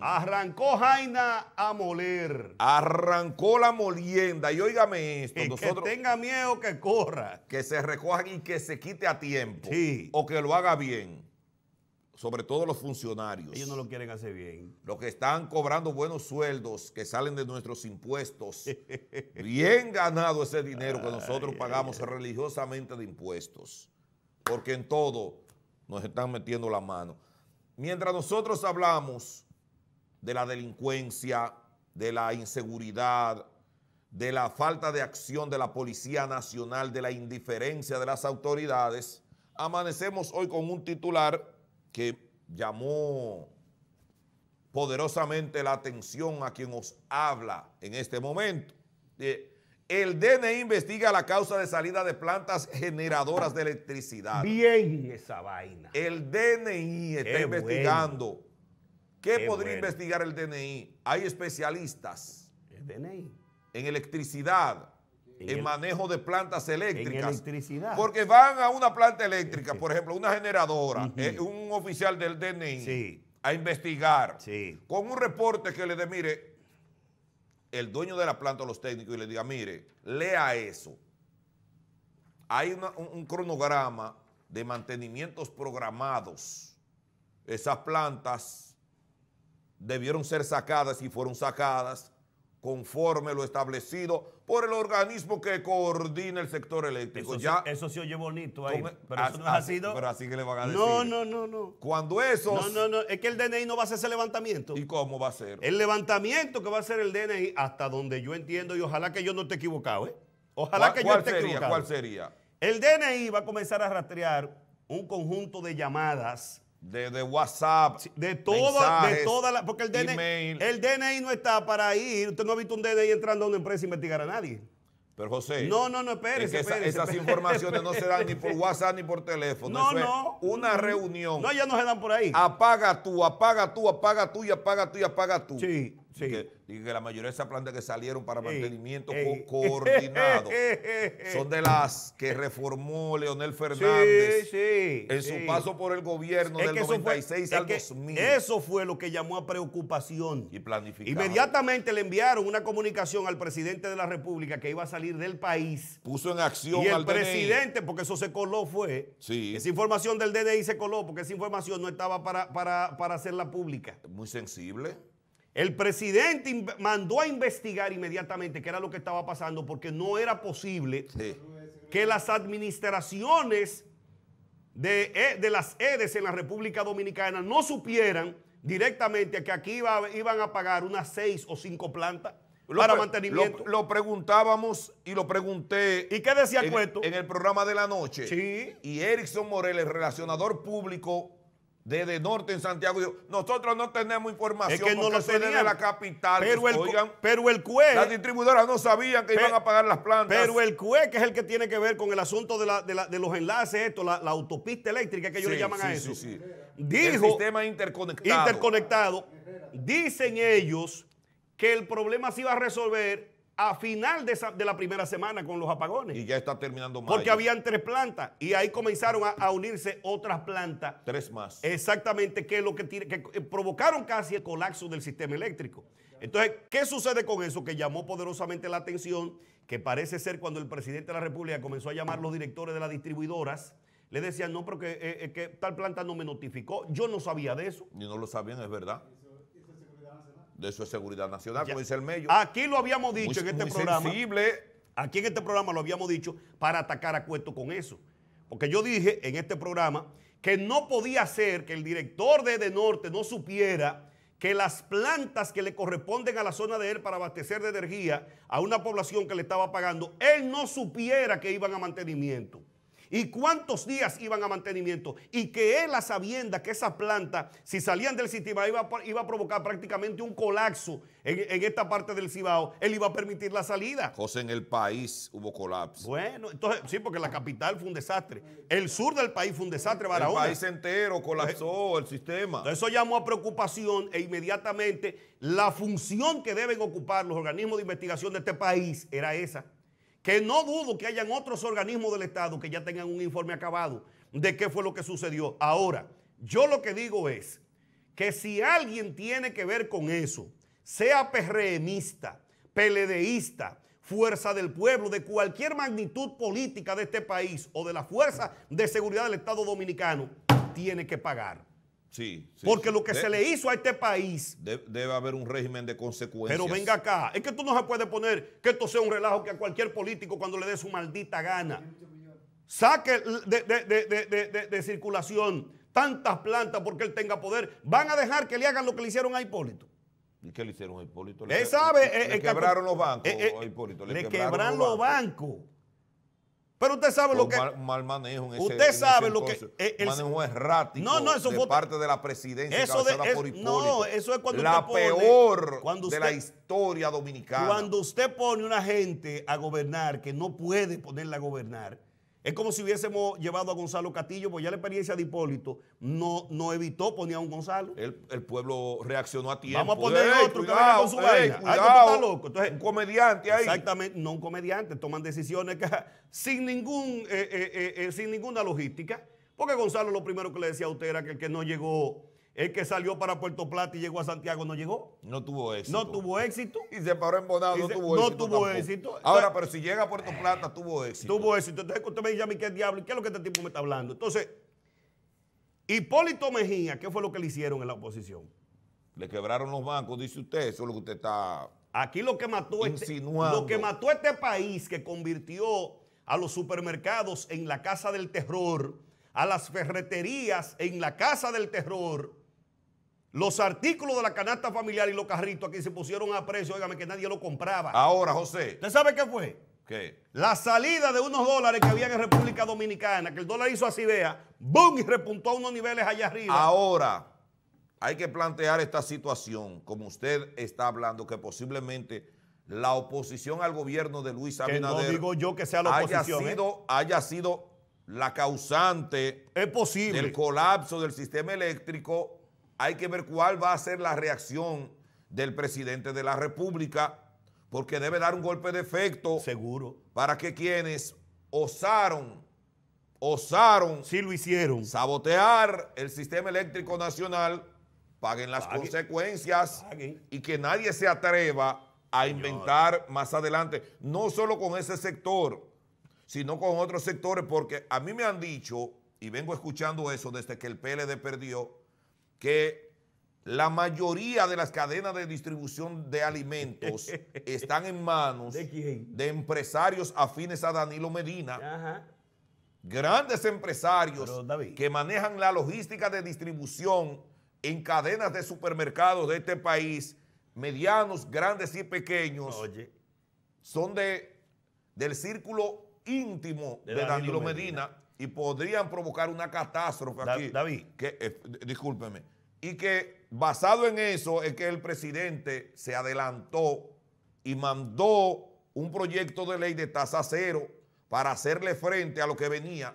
Arrancó Jaina a moler. Arrancó la molienda. Y óigame esto. que tenga miedo que corra. Que se recoja y que se quite a tiempo. Sí. O que lo haga bien. Sobre todo los funcionarios. Ellos no lo quieren hacer bien. Los que están cobrando buenos sueldos que salen de nuestros impuestos. bien ganado ese dinero que nosotros pagamos religiosamente de impuestos. Porque en todo nos están metiendo la mano. Mientras nosotros hablamos de la delincuencia, de la inseguridad, de la falta de acción de la Policía Nacional, de la indiferencia de las autoridades, amanecemos hoy con un titular que llamó poderosamente la atención a quien os habla en este momento. Eh, el DNI investiga la causa de salida de plantas generadoras de electricidad. Bien esa vaina. El DNI está investigando ¿Qué, podría investigar el DNI? Hay especialistas. En electricidad, en, manejo de plantas eléctricas. En electricidad. Porque van a una planta eléctrica, por ejemplo, una generadora, eh, un oficial del DNI a investigar sí. con un reporte que le dé, mire, el dueño de la planta a los técnicos y le diga, mire, lea eso. Hay un cronograma de mantenimientos programados. Esas plantas debieron ser sacadas y fueron sacadas conforme lo establecido por el organismo que coordina el sector eléctrico. Eso, ya, eso se oye bonito ahí, pero eso no ha sido... así que le van a decir. No, no, no, Cuando eso... No, no, no, es que el DNI no va a hacer ese levantamiento. ¿Y cómo va a ser? El levantamiento que va a hacer el DNI, hasta donde yo entiendo, y ojalá que yo no esté equivocado, ¿eh? Ojalá que yo esté sería, equivocado. ¿Cuál sería? El DNI va a comenzar a rastrear un conjunto de llamadas de, WhatsApp, de todo, de toda la, porque el DNI, e, el DNI e no está para ir. Usted no ha visto un DNI e entrando a una empresa a investigar a nadie. Pero José, no, no, no, espérese, esas informaciones no se dan ni por WhatsApp ni por teléfono. No, no. Una reunión. No, ya no se dan por ahí. Apaga tú, apaga tú, apaga tú y apaga tú y apaga tú. Sí. Sí. dije la mayoría de esas plantas que salieron para mantenimiento coordinado son de las que reformó Leonel Fernández en su paso por el gobierno del 96 al 2000. Eso fue lo que llamó a preocupación. Y planificó. Inmediatamente le enviaron una comunicación al presidente de la República que iba a salir del país. Puso en acción el al presidente, porque eso se coló fue. Esa información del DDI se coló porque esa información no estaba para, para, para hacerla pública. Muy sensible. El presidente mandó a investigar inmediatamente qué era lo que estaba pasando porque no era posible que las administraciones eh, de, las EDES en la República Dominicana no supieran directamente que aquí iban a pagar unas seis o cinco plantas para mantenimiento. Lo, preguntábamos y lo pregunté. ¿Y qué decía en, En el programa de la noche. Sí. Y Erickson Morel, el relacionador público desde norte en Santiago. nosotros no tenemos información que no lo tenían. la capital. Pero el, pero CUE... Las distribuidoras no sabían que iban a pagar las plantas. Pero el CUE, que es el que tiene que ver con el asunto de, los enlaces, esto, la, autopista eléctrica que ellos le llaman a eso. dijo, el sistema interconectado. Interconectado. Dicen ellos que el problema se iba a resolver a final de, la primera semana con los apagones. Y ya está terminando mayo. Porque habían tres plantas y ahí comenzaron a, unirse otras plantas. Tres más. Exactamente, que lo que, que eh, provocaron casi el colapso del sistema eléctrico. Entonces, ¿qué sucede con eso? Que llamó poderosamente la atención, que parece ser cuando el presidente de la República comenzó a llamar a los directores de las distribuidoras, le decían, no, pero eh, eh, que, tal planta no me notificó. Yo no sabía de eso. Ni no lo sabían, es verdad. De eso es seguridad nacional, como dice el medio. Aquí lo habíamos dicho en este programa. Aquí en este programa lo habíamos dicho para atacar a Cueto con eso. Porque yo dije en este programa que no podía ser que el director de Edenorte no supiera que las plantas que le corresponden a la zona de él para abastecer de energía a una población que le estaba pagando, él no supiera que iban a mantenimiento y cuántos días iban a mantenimiento. Y que él a sabienda que esa planta, si salían del sistema, iba, iba a provocar prácticamente un colapso en, esta parte del Cibao, él iba a permitir la salida. José, en el país hubo colapso. Bueno, entonces, sí, porque la capital fue un desastre. El sur del país fue un desastre, Barahona. El país entero colapsó eh, el sistema. eso llamó a preocupación e inmediatamente la función que deben ocupar los organismos de investigación de este país era esa que no dudo que hayan otros organismos del Estado que ya tengan un informe acabado de qué fue lo que sucedió. Ahora, yo lo que digo es que si alguien tiene que ver con eso, sea PRMista, PLDista, fuerza del pueblo, de cualquier magnitud política de este país o de la fuerza de seguridad del Estado dominicano, tiene que pagar. Porque lo que se le hizo a este país. debe haber un régimen de consecuencias. Pero venga acá. Es que tú no se puede poner que esto sea un relajo que a cualquier político cuando le dé su maldita gana. Saque de, circulación tantas plantas porque él tenga poder. Van a dejar que le hagan lo que le hicieron a Hipólito. ¿Y qué le hicieron a Hipólito? Le, sabe. quebraron los bancos Hipólito. Le, quebraron, los bancos. Pero usted sabe lo que. Mal, mal manejo en ese, Usted sabe lo que. E, el, manejo errático no, no, eso de fue, parte de la presidencia eso de, es, por No, eso es cuando usted pone, peor cuando usted, de la historia dominicana. Cuando usted pone una gente a gobernar que no puede ponerla a gobernar es como si hubiésemos llevado a Gonzalo Castillo, pues ya la experiencia de Hipólito no, no evitó poner a un Gonzalo. El, pueblo reaccionó a tiempo. Vamos a poner otro que venga con su ah, loco. un comediante ahí. Exactamente, no un comediante. Toman decisiones sin, ningún, eh, eh, eh, sin ninguna logística. Porque Gonzalo lo primero que le decía a usted era que el que no llegó el que salió para Puerto Plata y llegó a Santiago no llegó. No tuvo éxito. No tuvo éxito. Y se paró en Bonao, no tuvo éxito. No tuvo éxito. Ahora, pero si llega a Puerto Plata, tuvo éxito. Tuvo éxito. Entonces usted me dice a mí qué diablo, ¿qué es lo que este tipo me está hablando? Entonces, Hipólito Mejía, ¿qué fue lo que le hicieron en la oposición? Le quebraron los bancos, dice usted, eso es lo que usted está. Aquí lo que mató este- insinuando. lo que mató este país que convirtió a los supermercados en la casa del terror, a las ferreterías en la casa del terror los artículos de la canasta familiar y los carritos aquí se pusieron a precio, óigame, que nadie lo compraba. Ahora, José. ¿Usted sabe qué fue? ¿Qué? La salida de unos dólares que había en República Dominicana, que el dólar hizo así, vea, ¡boom! y repuntó a unos niveles allá arriba. Ahora, hay que plantear esta situación, como usted está hablando, que posiblemente la oposición al gobierno de Luis Abinader... digo yo que sea la haya ¿eh? sido, la causante... ...del colapso del sistema eléctrico hay que ver cuál va a ser la reacción del presidente de la República, porque debe dar un golpe de efecto. Seguro. Para que quienes osaron, osaron. Sí lo hicieron. Sabotear el sistema eléctrico nacional, paguen las consecuencias y que nadie se atreva a inventar más adelante, no solo con ese sector, sino con otros sectores, porque a mí me han dicho, y vengo escuchando eso desde que el PLD perdió, que la mayoría de las cadenas de distribución de alimentos están en manos ¿De, empresarios afines a Danilo Medina. Grandes empresarios que manejan la logística de distribución en cadenas de supermercados de este país, medianos, grandes y pequeños, son de, del círculo íntimo de, Danilo, Medina y podrían provocar una catástrofe aquí. David. Eh, discúlpeme. Y que basado en eso es que el presidente se adelantó y mandó un proyecto de ley de tasa cero para hacerle frente a lo que venía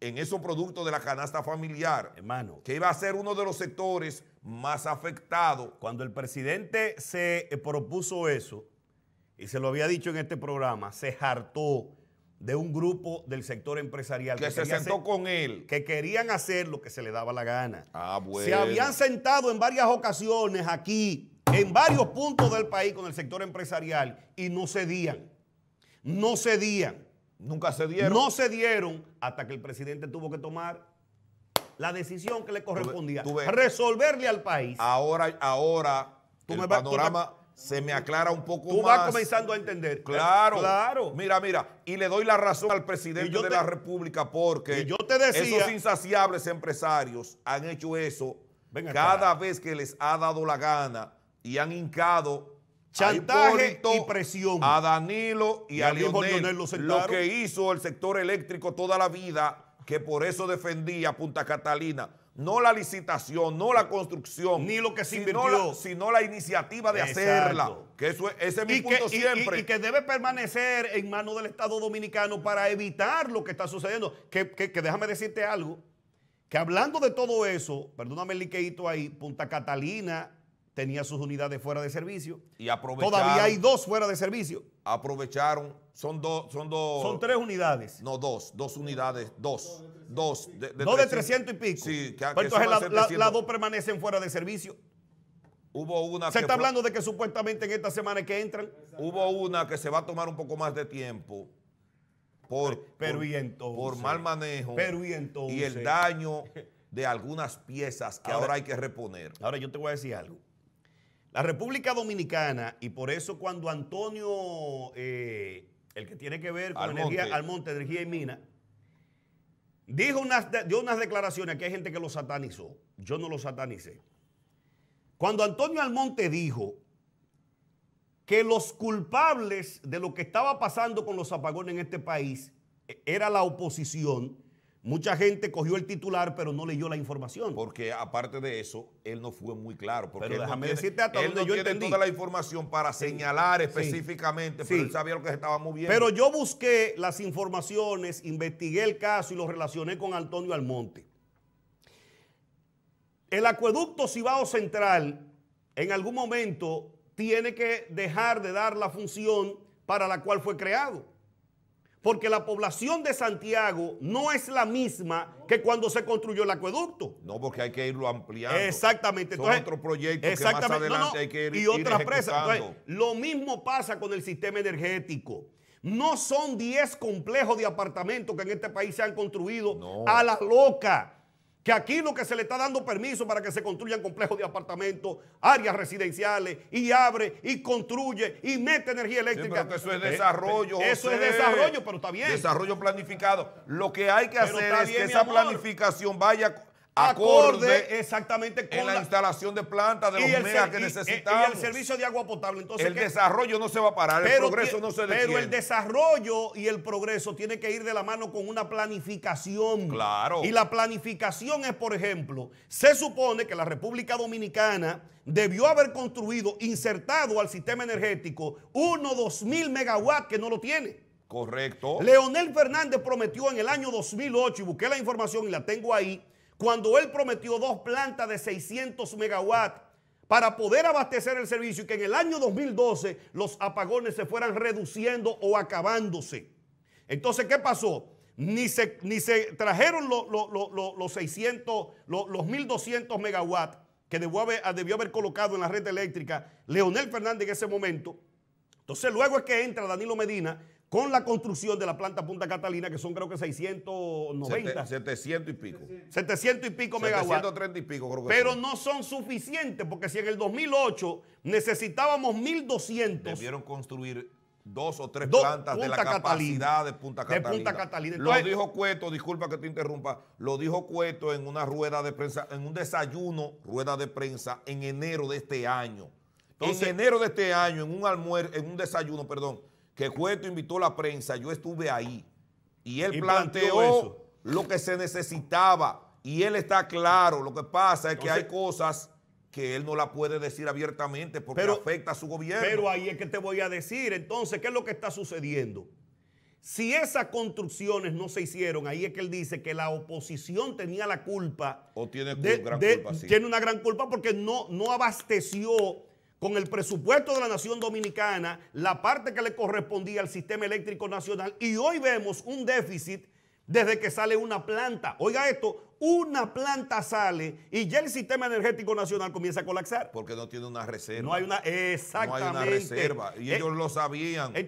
en esos productos de la canasta familiar, hermano, que iba a ser uno de los sectores más afectados. Cuando el presidente se eh, propuso eso, y se lo había dicho en este programa, se hartó de un grupo del sector empresarial que, se sentó con él. Que querían hacer lo que se le daba la gana. Ah, se habían sentado en varias ocasiones aquí, en varios puntos del país con el sector empresarial y no cedían. No cedían. Nunca cedieron. No cedieron hasta que el presidente tuvo que tomar la decisión que le correspondía. Resolverle al país. Ahora, ahora, el panorama se me aclara un poco más. Tú vas comenzando a entender. Claro. Claro. Mira, mira, y le doy la razón al presidente de la República porque esos insaciables empresarios han hecho eso cada vez que les ha dado la gana y han hincado chantaje a y presión a Danilo y, a, lo que hizo el sector eléctrico toda la vida que por eso defendía Punta Catalina no la licitación, no la construcción, ni lo que se sino la, sino la iniciativa de hacerla. Que ese es mi punto siempre. Y, que debe permanecer en manos del Estado Dominicano para evitar lo que está sucediendo. Que, déjame decirte algo, que hablando de todo eso, perdóname el liqueito ahí, Punta Catalina tenía sus unidades fuera de servicio. Y aprovecharon. Todavía hay dos fuera de servicio. Aprovecharon, son dos, son dos. Son tres unidades. No, dos, dos unidades, dos. Dos. De, de 300. y pico. entonces las dos permanecen fuera de servicio. Hubo una se está hablando de que supuestamente en esta semana que entran. Hubo una que se va a tomar un poco más de tiempo por, por, mal manejo y, y, el daño de algunas piezas que ahora, hay que reponer. Ahora yo te voy a decir algo. La República Dominicana, y por eso cuando Antonio, eh, el que tiene que ver con Almonte. energía, Almonte, energía y mina, Dijo unas, dio unas declaraciones que hay gente que lo satanizó. Yo no lo satanicé. Cuando Antonio Almonte dijo que los culpables de lo que estaba pasando con los apagones en este país e, era la oposición, Mucha gente cogió el titular, pero no leyó la información. Porque aparte de eso, él no fue muy claro. Porque pero déjame decirte hasta él no yo toda la información para señalar específicamente, pero él sabía lo que se estaba moviendo. Pero yo busqué las informaciones, investigué el caso y lo relacioné con Antonio Almonte. El acueducto Cibao Central, en algún momento, tiene que dejar de dar la función para la cual fue creado porque la población de Santiago no es la misma que cuando se construyó el acueducto. No, porque hay que irlo ampliando. Exactamente. Son otro proyecto exactamente. que más adelante hay que ir Y otras presas. lo mismo pasa con el sistema energético. No son 10 complejos de apartamentos que en este país se han construido a la loca que aquí lo que se le está dando permiso para que se construyan complejos de apartamentos, áreas residenciales, y abre, y construye, y mete energía eléctrica. eso es eh, eh, desarrollo. eso es desarrollo, pero está bien. Desarrollo planificado. Lo que hay que hacer es que esa planificación vaya acorde exactamente con la, instalación de plantas de los que necesitamos. Eh, y, el servicio de agua potable. Entonces, el desarrollo no se va a parar, el progreso no se detiene. Pero el desarrollo y el progreso tiene que ir de la mano con una planificación. Claro. Y la planificación es, por ejemplo, se supone que la República Dominicana debió haber construido, insertado al sistema energético, uno, dos mil megawatts que no lo tiene. Correcto. Leonel Fernández prometió en el año 2008, y busqué la información y la tengo ahí, cuando él prometió dos plantas de 600 megawatts para poder abastecer el servicio y que en el año 2012 los apagones se fueran reduciendo o acabándose. Entonces, ¿qué pasó? Ni se, ni se trajeron los, 600, los 1200 megawatts que debió haber, debió haber colocado en la red eléctrica Leonel Fernández en ese momento. Entonces, luego es que entra Danilo Medina con la construcción de la planta Punta Catalina, que son creo que 690. 700 y pico. 700 y pico megawatts. 730 y pico creo que Pero no son suficientes, porque si en el 2008 necesitábamos 1.200. Debieron construir dos o tres plantas de la capacidad de Punta Catalina. De Punta Catalina. lo dijo Cueto, disculpa que te interrumpa, lo dijo Cueto en una rueda de prensa, en un desayuno, rueda de prensa, en enero de este año. en enero de este año, en un almuerzo, en un desayuno, perdón, que cuento invitó a la prensa, yo estuve ahí y él planteó, eso. lo que se necesitaba y él está claro. Lo que pasa es que hay cosas que él no la puede decir abiertamente porque afecta a su gobierno. Pero ahí es que te voy a decir. Entonces, ¿qué es lo que está sucediendo? Si esas construcciones no se hicieron, ahí es que él dice que la oposición tenía la culpa. O tiene una gran culpa, sí. Tiene una gran culpa porque no, no abasteció con el presupuesto de la Nación Dominicana, la parte que le correspondía al sistema eléctrico nacional, y hoy vemos un déficit desde que sale una planta. Oiga esto, una planta sale y ya el sistema energético nacional comienza a colapsar. Porque no tiene una reserva. No hay una, exactamente. No hay una reserva. Y eh, ellos lo sabían.